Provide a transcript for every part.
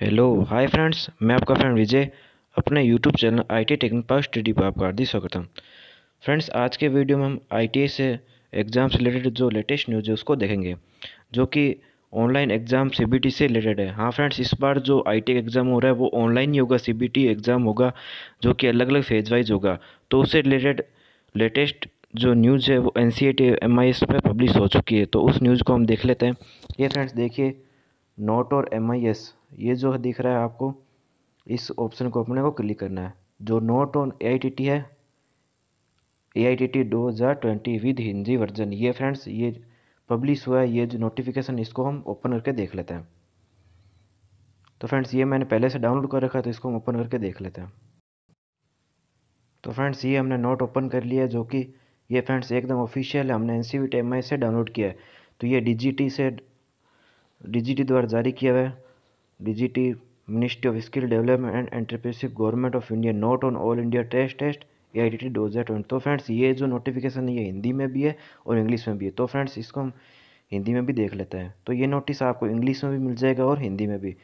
hello hi friends मैं आपका friend Vijay अपने YouTube channel I T technique pass study पर आपका हार्दिक स्वागत है फ्रेंड्स आज के वीडियो में हम आई से एग्ज़ाम से रिलेटेड जो लेटेस्ट न्यूज है उसको देखेंगे जो कि ऑनलाइन एग्ज़ाम सी से रिलेटेड है हाँ फ्रेंड्स इस बार जो आई एग्ज़ाम हो रहा है वो ऑनलाइन ही होगा सी एग्ज़ाम होगा जो कि अलग अलग फेज वाइज होगा तो उससे रिलेटेड लेटेस्ट जो न्यूज़ है वो एन सी पर पब्लिश हो चुकी है तो उस न्यूज़ को हम देख लेते हैं ये फ्रेंड्स देखिए नोट और एम आई एस ये जो दिख रहा है आपको इस ऑप्शन को अपने को क्लिक करना है जो note on A I T T है ए आई टी टी दो हज़ार ट्वेंटी विद हिंदी वर्जन ये फ्रेंड्स ये पब्लिश हुआ है ये जो नोटिफिकेशन इसको हम ओपन करके देख लेते हैं तो फ्रेंड्स ये मैंने पहले से डाउनलोड कर रखा है तो इसको हम ओपन करके देख लेते हैं तो फ्रेंड्स ये हमने नोट ओपन कर लिया है जो कि ये फ्रेंड्स एकदम ऑफिशियल है हमने एन सी आई से डाउनलोड किया है तो ये डी जी टी से डी जी टी द्वारा जारी किया हुआ है DGT ministry of skill development and entrepreneurship government of India note on all India test test A I T T हज़ार तो फ्रेंड्स ये जो नोटिफिकेशन है ये हिंदी में भी है और इंग्लिश में भी है तो फ्रेंड्स इसको हम हिंदी में भी देख लेते हैं तो ये नोटिस आपको इंग्लिश में भी मिल जाएगा और हिंदी में भी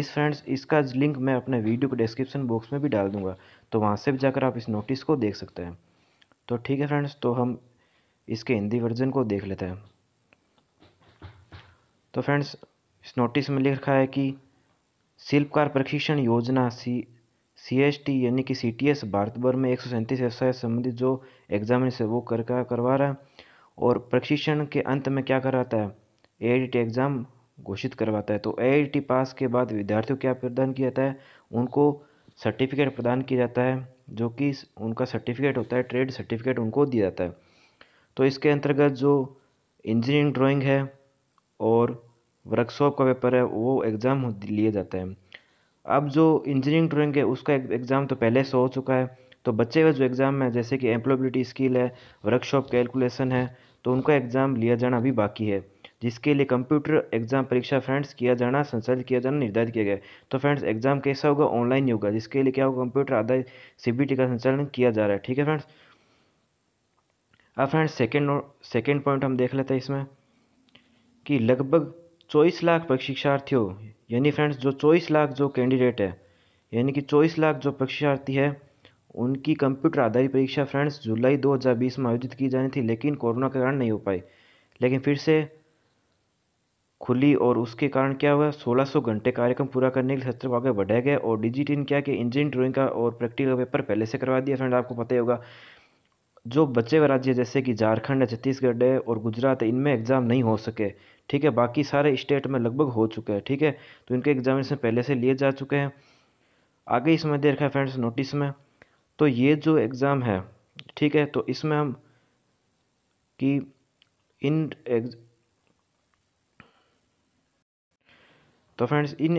इस फ्रेंड्स इसका लिंक मैं अपने वीडियो को डिस्क्रिप्शन बॉक्स में भी डाल दूंगा तो वहाँ से भी जाकर आप इस नोटिस को देख सकते हैं तो ठीक है फ्रेंड्स तो हम इसके हिंदी वर्जन को देख लेते हैं तो फ्रेंड्स इस नोटिस में लिख रखा है कि शिल्पकार प्रशिक्षण योजना सी सी एस टी यानी कि सी टी एस भारत भर में एक सौ सैंतीस व्यवसाय संबंधित जो एग्जाम से वो कर करवा रहा है और प्रशिक्षण के अंत में क्या कराता है ए आई टी एग्ज़ाम घोषित करवाता है तो ए आई टी पास के बाद विद्यार्थियों को क्या प्रदान किया जाता है उनको सर्टिफिकेट प्रदान किया जाता है जो कि उनका सर्टिफिकेट होता है ट्रेड सर्टिफिकेट उनको दिया जाता है तो इसके अंतर्गत जो इंजीनियरिंग ड्राइंग है और वर्कशॉप का पेपर है वो एग्ज़ाम लिए जाता है अब जो इंजीनियरिंग ड्राइंग है उसका एग्ज़ाम तो पहले से हो चुका है तो बच्चे का जो एग्ज़ाम है जैसे कि एम्प्लॉबिलिटी स्किल है वर्कशॉप कैलकुलेशन है तो उनका एग्ज़ाम लिया जाना अभी बाकी है जिसके लिए कंप्यूटर एग्ज़ाम परीक्षा फ्रेंड्स किया जाना संचालित किया जाना निर्धारित किया गया तो फ्रेंड्स एग्ज़ाम कैसा होगा ऑनलाइन ही होगा जिसके लिए क्या होगा कंप्यूटर आधारित सी का संचालन किया जा रहा है ठीक है फ्रेंड्स अब फ्रेंड्स सेकेंड सेकेंड पॉइंट हम देख लेते हैं इसमें कि लगभग चौबीस लाख प्रशिक्षार्थियों यानी फ्रेंड्स जो चौबीस लाख जो कैंडिडेट है यानी कि चौबीस लाख जो परीक्षार्थी है उनकी कंप्यूटर आधारित परीक्षा फ्रेंड्स जुलाई 2020 में आयोजित की जानी थी लेकिन कोरोना के कारण नहीं हो पाई लेकिन फिर से खुली और उसके कारण क्या हुआ 1600 घंटे कार्यक्रम पूरा करने के लिए सत्र को आगे बढ़ाया गया और डिजिटिन क्या कि इंजीनियर ड्राइंग का और प्रैक्टिकल पेपर पहले से करवा दिया फ्रेंड आपको पता ही होगा जो बचे हुए राज्य जैसे कि झारखंड है छत्तीसगढ़ है और गुजरात है इनमें एग्ज़ाम नहीं हो सके ठीक है बाकी सारे स्टेट में लगभग हो चुके हैं ठीक है तो इनके एग्जामिनेशन पहले से लिए जा चुके हैं आगे इसमें दे रखा है फ्रेंड्स नोटिस में तो ये जो एग्ज़ाम है ठीक है तो इसमें हम कि इन तो फ्रेंड्स इन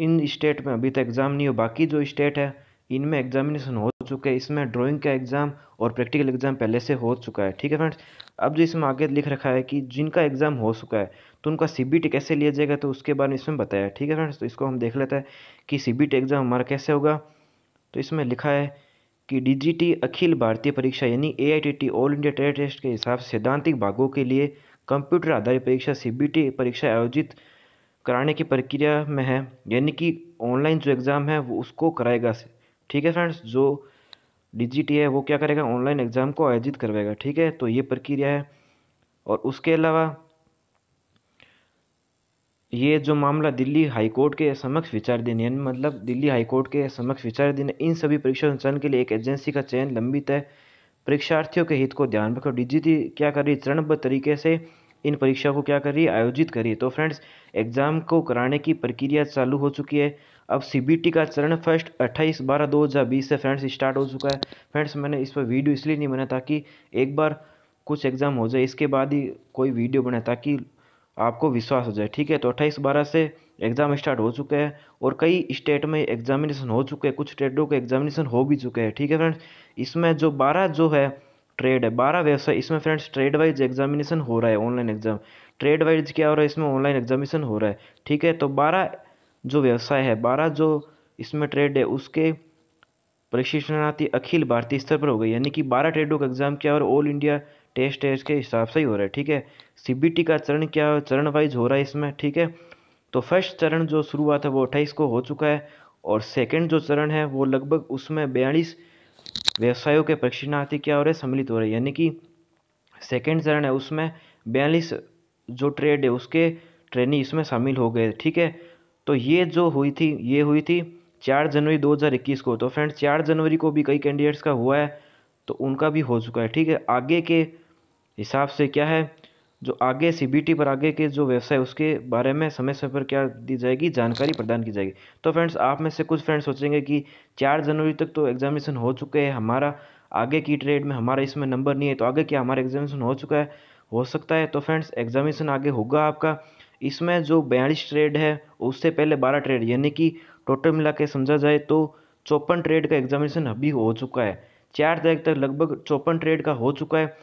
इन स्टेट में अभी तक एग्ज़ाम नहीं हो बाकी जो स्टेट है इनमें एग्जामिनेशन हो चुका है इसमें ड्राइंग का एग्ज़ाम और प्रैक्टिकल एग्ज़ाम पहले से हो चुका है ठीक है फ्रेंड्स अब जो इसमें आगे लिख रखा है कि जिनका एग्ज़ाम हो चुका है तो उनका सी बी टी कैसे लिया जाएगा तो उसके बारे में इसमें बताया ठीक है फ्रेंड्स तो इसको हम देख लेते हैं कि सी बी टी एग्ज़ाम हमारा कैसे होगा तो इसमें लिखा है कि डी अखिल भारतीय परीक्षा यानी ए ऑल इंडिया टेट टेस्ट के हिसाब से सैद्धांतिक भागों के लिए कंप्यूटर आधारित परीक्षा सी परीक्षा आयोजित कराने की प्रक्रिया में है यानी कि ऑनलाइन जो एग्ज़ाम है वो उसको कराएगा ठीक है फ्रेंड्स जो डीजीटी है वो क्या करेगा ऑनलाइन एग्ज़ाम को आयोजित करवाएगा ठीक है तो ये प्रक्रिया है और उसके अलावा ये जो मामला दिल्ली हाईकोर्ट के समक्ष विचाराधीन यानी मतलब दिल्ली हाईकोर्ट के समक्ष विचाराधीन इन सभी परीक्षा संचालन के लिए एक एजेंसी का चयन लंबित है परीक्षार्थियों के हित को ध्यान रखो डीजीटी क्या कर रही है चरणबद्ध तरीके से इन परीक्षा को क्या कर रही है आयोजित करिए तो फ्रेंड्स एग्ज़ाम को कराने की प्रक्रिया चालू हो चुकी है अब टी का चरण फर्स्ट 28 बारह 2020 से फ्रेंड्स स्टार्ट हो चुका है फ्रेंड्स मैंने इस पर वीडियो इसलिए नहीं बनाया ताकि एक बार कुछ एग्ज़ाम हो जाए इसके बाद ही कोई वीडियो बनाए ताकि आपको विश्वास हो जाए ठीक है तो अट्ठाईस बारह से एग्ज़ाम स्टार्ट हो चुके हैं और कई स्टेट में एग्जामिनेशन हो चुके हैं कुछ स्टेटों के एग्जामिनेशन हो भी चुके हैं ठीक है फ्रेंड्स इसमें जो बारह जो है ट्रेड है बारह व्यवसाय इसमें फ्रेंड्स ट्रेड वाइज एग्जामिनेशन हो रहा है ऑनलाइन एग्जाम ट्रेड वाइज क्या हो रहा है इसमें ऑनलाइन एग्जामिनेशन हो रहा है ठीक है तो बारह जो व्यवसाय है बारह जो इसमें ट्रेड है उसके प्रशिक्षणार्थी अखिल भारतीय स्तर पर हो गई यानी कि बारह ट्रेडों का एग्ज़ाम क्या और ऑल इंडिया टेस्ट है इसके हिसाब से ही हो रहा है ठीक है सी का चरण क्या चरण वाइज हो रहा है इसमें ठीक है तो फर्स्ट चरण जो शुरुआत है वो अट्ठाईस को हो चुका है और सेकंड जो चरण है वो लगभग उसमें बयालीस व्यवसायों के प्रशिक्षणार्थी क्या हो रहे सम्मिलित हो रहे यानी कि सेकेंड चरण है उसमें बयालीस जो ट्रेड है उसके ट्रेनिंग इसमें शामिल हो गए ठीक है तो ये जो हुई थी ये हुई थी चार जनवरी 2021 को तो फ्रेंड्स चार जनवरी को भी कई कैंडिडेट्स का हुआ है तो उनका भी हो चुका है ठीक है आगे के हिसाब से क्या है जो आगे सीबीटी पर आगे के जो व्यवसाय उसके बारे में समय समय पर क्या दी जाएगी जानकारी प्रदान की जाएगी तो फ्रेंड्स आप में से कुछ फ्रेंड्स सोचेंगे कि चार जनवरी तक तो एग्जामिनेशन हो चुके हैं हमारा आगे की ट्रेड में हमारा इसमें नंबर नहीं है तो आगे क्या हमारा एग्जामिनेशन हो चुका है हो सकता है तो फ्रेंड्स एग्जामिनेशन आगे होगा आपका इसमें जो बयालीस ट्रेड है उससे पहले बारह ट्रेड यानी कि टोटल मिला के समझा जाए तो चौपन ट्रेड का एग्जामिनेशन अभी हो चुका है चार तारीख तक लगभग चौपन ट्रेड का हो चुका है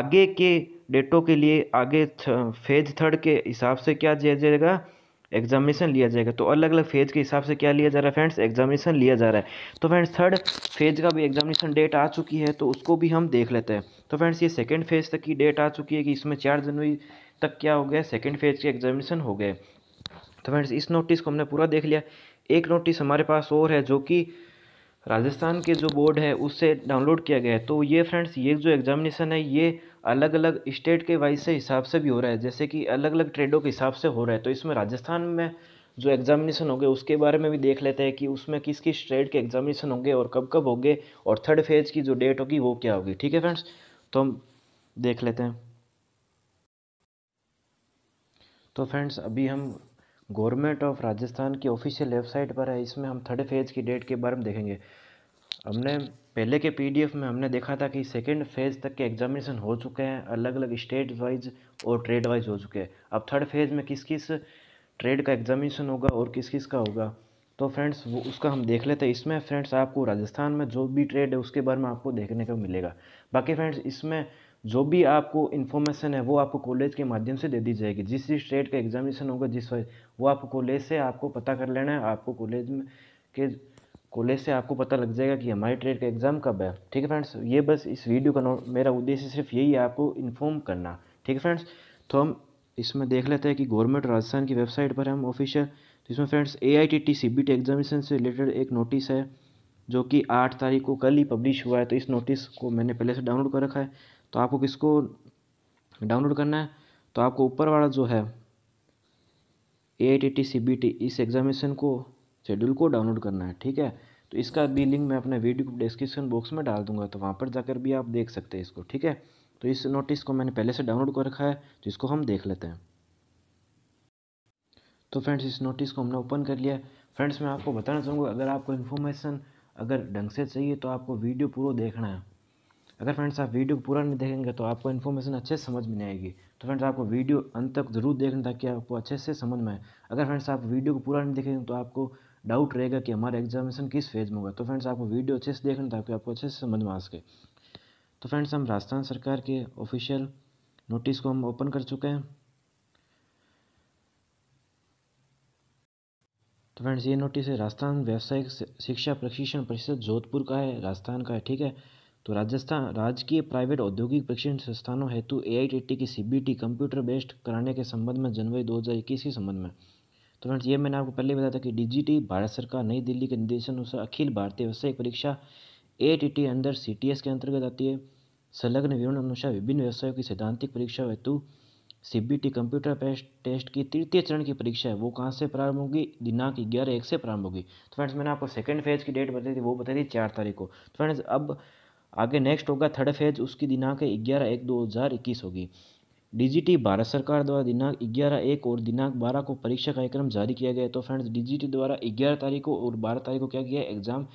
आगे के डेटों के लिए आगे फेज थर्ड के हिसाब से क्या दिया जाएगा एग्जामिनेशन लिया जाएगा तो अलग अलग फेज़ के हिसाब से क्या लिया जा रहा है फ्रेंड्स एग्जामिनेशन लिया जा रहा है तो फ्रेंड्स थर्ड फेज़ का भी एग्जामिनेशन डेट आ चुकी है तो उसको भी हम देख लेते हैं तो फ्रेंड्स ये सेकेंड फेज़ तक की डेट आ चुकी है कि इसमें चार जनवरी तक क्या हो गया सेकेंड फेज़ के एग्जामिनेशन हो गए तो फ्रेंड्स इस नोटिस को हमने पूरा देख लिया एक नोटिस हमारे पास और है जो कि राजस्थान के जो बोर्ड है उससे डाउनलोड किया गया है तो ये फ्रेंड्स ये जो एग्जामिनेशन है ये अलग अलग स्टेट के वाइज से हिसाब से भी हो रहा है जैसे कि अलग अलग ट्रेडों के हिसाब से हो रहा है तो इसमें राजस्थान में जो एग्जामिनेशन होंगे उसके बारे में भी देख लेते हैं कि उसमें किस किस ट्रेड के एग्जामिनेशन होंगे और कब कब होंगे और थर्ड फेज की जो डेट होगी वो क्या होगी ठीक है फ्रेंड्स तो हम देख लेते हैं तो फ्रेंड्स अभी हम गवर्नमेंट ऑफ राजस्थान की ऑफिशियल वेबसाइट पर है इसमें हम थर्ड फेज़ की डेट के बारे में देखेंगे हमने पहले के पीडीएफ में हमने देखा था कि सेकेंड फेज़ तक के एग्जामिनेशन हो चुके हैं अलग अलग स्टेट वाइज और ट्रेड वाइज हो चुके हैं अब थर्ड फेज़ में किस किस ट्रेड का एग्जामिनेशन होगा और किस किस का होगा तो फ्रेंड्स वो उसका हम देख लेते हैं इसमें फ्रेंड्स आपको राजस्थान में जो भी ट्रेड है उसके बारे में आपको देखने को मिलेगा बाकी फ्रेंड्स इसमें जो भी आपको इन्फॉर्मेशन है वो आपको कॉलेज के माध्यम से दे दी जाएगी जिस जिस स्टेट का एग्जामिनेशन होगा जिस वो आपको कॉलेज से आपको पता कर लेना है आपको कॉलेज में के कॉलेज से आपको पता लग जाएगा कि हमारी ट्रेड का एग्ज़ाम कब है ठीक है फ्रेंड्स ये बस इस वीडियो का मेरा उद्देश्य सिर्फ यही है आपको इन्फॉर्म करना ठीक है फ्रेंड्स तो हम इसमें देख लेते हैं कि गवर्नमेंट राजस्थान की वेबसाइट पर हम ऑफिशियल तो इसमें friends A I T T C B T examination से रिलेटेड एक नोटिस है जो कि आठ तारीख को कल ही पब्लिश हुआ है तो इस नोटिस को मैंने पहले से डाउनलोड कर रखा है तो आपको किसको डाउनलोड करना है तो आपको ऊपर वाला जो है A I T T C B T इस एग्जामिनेशन को शेड्यूल को डाउनलोड करना है ठीक है तो इसका भी लिंक मैं अपने वीडियो डिस्क्रिप्शन बॉक्स में डाल दूंगा तो वहाँ पर जाकर भी आप देख सकते हैं इसको ठीक है तो इस नोटिस को मैंने पहले से डाउनलोड कर रखा है तो इसको हम देख लेते हैं तो फ्रेंड्स इस नोटिस को हमने ओपन कर लिया फ्रेंड्स मैं आपको बताना चाहूँगा अगर आपको इन्फॉर्मेशन अगर ढंग से चाहिए तो आपको वीडियो पूरा देखना है अगर फ्रेंड्स आप वीडियो को पूरा नहीं देखेंगे तो आपको इन्फॉर्मेशन अच्छे से समझ में नहीं आएगी तो फ्रेंड्स आपको वीडियो अंत तक जरूर देखें ताकि आपको अच्छे से समझ में आए अगर फ्रेंड्स आप वीडियो को पूरा नहीं देखेंगे तो आपको डाउट रहेगा कि हमारा एग्जामिनेशन किस फेज में होगा तो फ्रेंड्स आपको वीडियो अच्छे से देखना ताकि आपको अच्छे से समझ में आ सके तो फ्रेंड्स हम राजस्थान सरकार के ऑफिशियल नोटिस को हम ओपन कर चुके हैं तो फ्रेंड्स ये नोटिस है राजस्थान व्यावसायिक शिक्षा प्रशिक्षण परिषद जोधपुर का है राजस्थान का है ठीक है तो राजस्थान राज्य के प्राइवेट औद्योगिक प्रशिक्षण संस्थानों हेतु ए आई की सी कंप्यूटर बेस्ड कराने के संबंध में जनवरी दो के संबंध में तो फ्रेंड्स ये मैंने आपको पहले बताया था कि डीजीटी भारत सरकार नई दिल्ली के निर्देशानुसार अखिल भारतीय व्यावसायिक परीक्षा ए टी अंदर सी के अंतर्गत आती है संलग्न विवरण अनुसार विभिन्न व्यवसायों की सैद्धांतिक परीक्षा हेतु सीबीटी कंप्यूटर बेस्ड टेस्ट की तृतीय चरण की परीक्षा है वो कहाँ से प्रारंभ होगी दिनांक ग्यारह एक से प्रारंभ होगी तो फ्रेंड्स मैंने आपको सेकंड फेज की डेट बताई थी वो बताई थी चार तारीख को तो फ्रेंड्स अब आगे नेक्स्ट होगा थर्ड फेज उसकी दिनांक ग्यारह एक दो हज़ार इक्कीस होगी डीजीटी भारत सरकार द्वारा दिनांक ग्यारह एक और दिनांक बारह को परीक्षा कार्यक्रम जारी किया गया तो फ्रेंड्स डीजीटी द्वारा ग्यारह तारीख को और बारह तारीख को क्या किया एग्ज़ाम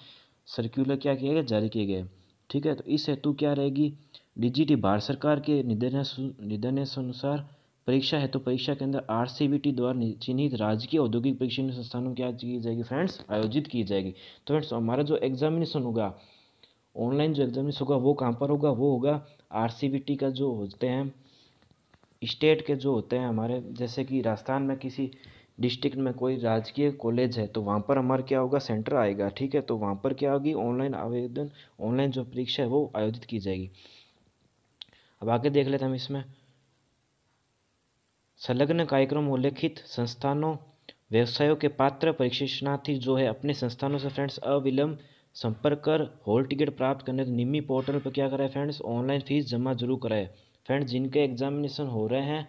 सर्क्यूलर क्या किया गया जारी किए गए ठीक है तो इस हेतु क्या रहेगी डीजीटी भारत सरकार के निर्देशानुसार परीक्षा हेतु तो परीक्षा के अंदर आर द्वारा चिन्हित राजकीय औद्योगिक परीक्षा संस्थानों की क्या की जाएगी फ्रेंड्स आयोजित की जाएगी तो फ्रेंड्स हमारा जो एग्जामिनेशन होगा ऑनलाइन जो एग्जामिनेशन होगा वो कहाँ पर होगा वो होगा आर का जो होते हैं स्टेट के जो होते हैं हमारे जैसे कि राजस्थान में किसी डिस्ट्रिक्ट में कोई राजकीय कॉलेज है तो वहाँ पर हमारा क्या होगा सेंटर आएगा ठीक है तो वहाँ पर क्या होगी ऑनलाइन आवेदन ऑनलाइन जो परीक्षा है वो आयोजित की जाएगी अब आगे देख लेते हम इसमें संलग्न कार्यक्रम उल्लेखित संस्थानों व्यवसायों के पात्र परीक्षार्थी जो है अपने संस्थानों से फ्रेंड्स अविलंब संपर्क कर हॉल टिकट प्राप्त करने तो निम्मी पोर्टल पर क्या करें फ्रेंड्स ऑनलाइन फीस जमा जरूर कराए फ्रेंड्स जिनके एग्जामिनेशन हो रहे हैं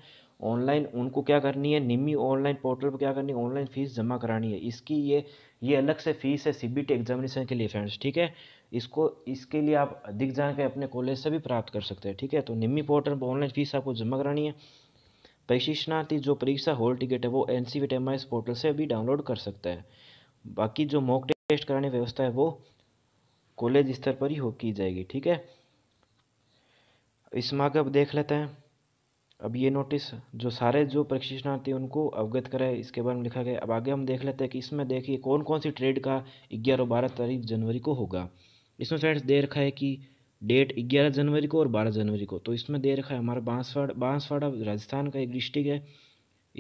ऑनलाइन उनको क्या करनी है निम्मी ऑनलाइन पोर्टल पर क्या करनी है ऑनलाइन फ़ीस जमा करानी है इसकी ये ये अलग से फ़ीस है सीबीटी एग्जामिनेशन के लिए फ्रेंड्स ठीक है इसको इसके लिए आप अधिक जानकारी अपने कॉलेज से भी प्राप्त कर सकते हैं ठीक है तो निम्मी पोर्टल पर ऑनलाइन फ़ीस आपको जमा करानी है प्रशिक्षणार्थी जो परीक्षा हॉल टिकट है वो एन सी पोर्टल से भी डाउनलोड कर सकते हैं बाकी जो मॉक टेस्ट कराने व्यवस्था है वो कॉलेज स्तर पर ही हो की जाएगी ठीक है इस माह का देख लेते हैं अब ये नोटिस जो सारे जो प्रशिक्षणार्थी उनको अवगत कराए इसके बारे में लिखा गया अब आगे हम देख लेते हैं कि इसमें देखिए कौन कौन सी ट्रेड का ग्यारह बारह तारीख जनवरी को होगा इसमें फ्रेंड्स दे रखा है कि डेट ग्यारह जनवरी को और बारह जनवरी को तो इसमें दे रखा है हमारा बांसवाड़ा बांसवाड़ा राजस्थान का एक डिस्ट्रिक्ट है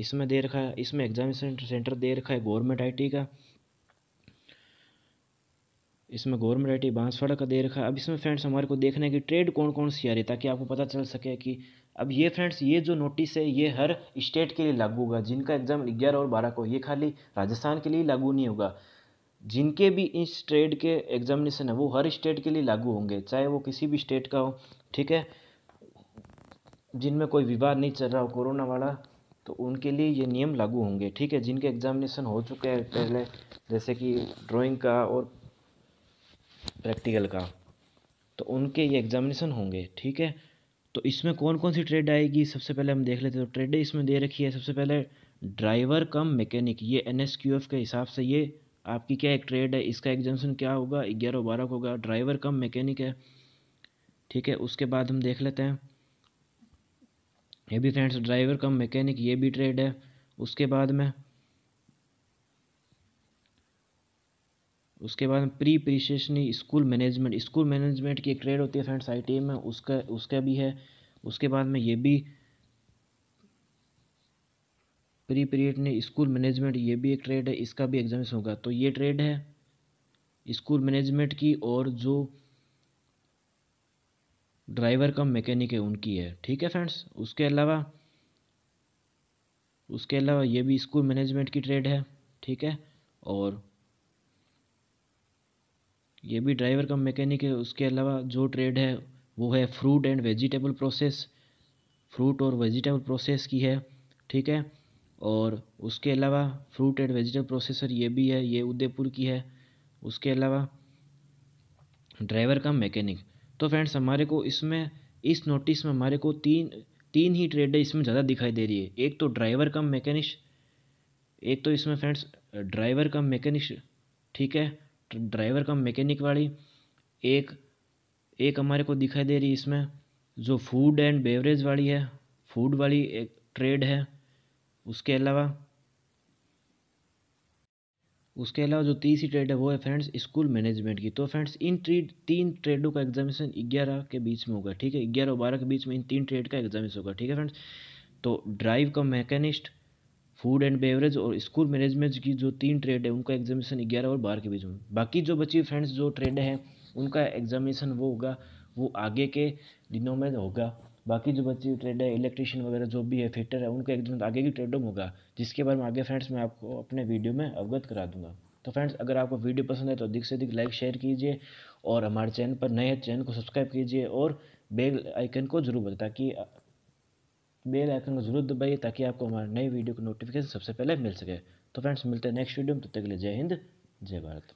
इसमें दे रखा है इसमें एग्जामिनेशन सेंटर दे रखा है गवर्नमेंट आई का इसमें घोर मराठी बांसवाड़ा का दे रखा अब इसमें फ्रेंड्स हमारे को देखने की ट्रेड कौन कौन सी आ रही ताकि आपको पता चल सके कि अब ये फ्रेंड्स ये जो नोटिस है ये हर स्टेट के लिए लागू होगा जिनका एग्ज़ाम ग्यारह और बारह को ये खाली राजस्थान के लिए लागू नहीं होगा जिनके भी इस ट्रेड के एग्जामिनेशन है वो हर स्टेट के लिए लागू होंगे चाहे वो किसी भी स्टेट का हो ठीक है जिनमें कोई विवाद नहीं चल रहा हो कोरोना वाला तो उनके लिए ये नियम लागू होंगे ठीक है जिनके एग्जामिनेशन हो चुके हैं पहले जैसे कि ड्राइंग का और प्रैक्टिकल का तो उनके ये एग्जामिनेशन होंगे ठीक है तो इसमें कौन कौन सी ट्रेड आएगी सबसे पहले हम देख लेते हैं तो ट्रेड इसमें दे रखी है सबसे पहले ड्राइवर कम मैकेनिक ये एन के हिसाब से ये आपकी क्या एक ट्रेड है इसका एग्जामिनेशन क्या होगा ग्यारह बारह को होगा ड्राइवर कम मैकेनिक है ठीक है उसके बाद हम देख लेते हैं ये भी फ्रेंड्स ड्राइवर कम मैकेनिक ये भी ट्रेड है उसके बाद में उसके बाद प्री प्रिशेषनी स्कूल मैनेजमेंट स्कूल मैनेजमेंट की एक ट्रेड होती है फ्रेंड्स आई टी में उसका उसका भी है उसके बाद में ये भी प्री पीरियड ने स्कूल मैनेजमेंट ये भी एक ट्रेड है इसका भी एग्जाम होगा तो ये ट्रेड है स्कूल मैनेजमेंट की और जो ड्राइवर कम मैकेनिक है उनकी है ठीक है फ्रेंड्स उसके अलावा उसके अलावा ये भी स्कूल मैनेजमेंट की ट्रेड है ठीक है और ये भी ड्राइवर का मैकेनिक है उसके अलावा जो ट्रेड है वो है fruit and vegetable process fruit और वेजिटेबल प्रोसेस की है ठीक है और उसके अलावा फ्रूट एंड वेजिटेबल प्रोसेसर ये भी है ये उदयपुर की है उसके अलावा ड्राइवर का मैकेनिक तो फ्रेंड्स हमारे को इसमें इस नोटिस में हमारे को तीन तीन ही ट्रेड है इसमें ज़्यादा दिखाई दे रही है एक तो ड्राइवर का मैकेनिक एक तो इसमें फ्रेंड्स ड्राइवर का मैकेनिक ठीक है ड्राइवर का मैकेनिक वाली एक एक हमारे को दिखाई दे रही है इसमें जो फूड एंड बेवरेज वाली है फूड वाली एक ट्रेड है उसके अलावा उसके अलावा जो तीसरी ट्रेड है वो है फ्रेंड्स स्कूल मैनेजमेंट की तो फ्रेंड्स इन ट्रीड तीन ट्रेडों का एग्जामिनेशन ग्यारह के बीच में होगा ठीक है ग्यारह और बारह के बीच में इन तीन ट्रेड का एग्जामिनेशन होगा ठीक है फ्रेंड्स तो ड्राइव का मैकेनिस्ट फूड एंड बेवरेज और स्कूल मैनेजमेंट की जो तीन ट्रेड है उनका एग्जामिनेशन ग्यारह और बारह के बीच में बाकी जो बची फ्रेंड्स जो ट्रेड हैं उनका एग्जामिनेशन वो होगा वो आगे के दिनों में होगा बाकी जो बच्चे ट्रेड है इलेक्ट्रिशियन वगैरह जो भी है फिटर है उनका एग्जाम आगे की ट्रेडों में होगा जिसके बारे में आगे फ्रेंड्स मैं आपको अपने वीडियो में अवगत करा दूंगा तो फ्रेंड्स अगर आपको वीडियो पसंद है तो अधिक से अधिक लाइक शेयर कीजिए और हमारे चैनल पर नए चैनल को सब्सक्राइब कीजिए और बेल आइकन को जरूर बताए ताकि बेल आइकन को जरूर दबाइए ताकि आपको हमारे नई वीडियो की नोटिफिकेशन सबसे पहले मिल सके तो फ्रेंड्स मिलते हैं नेक्स्ट वीडियो में तब तक के लिए जय हिंद जय भारत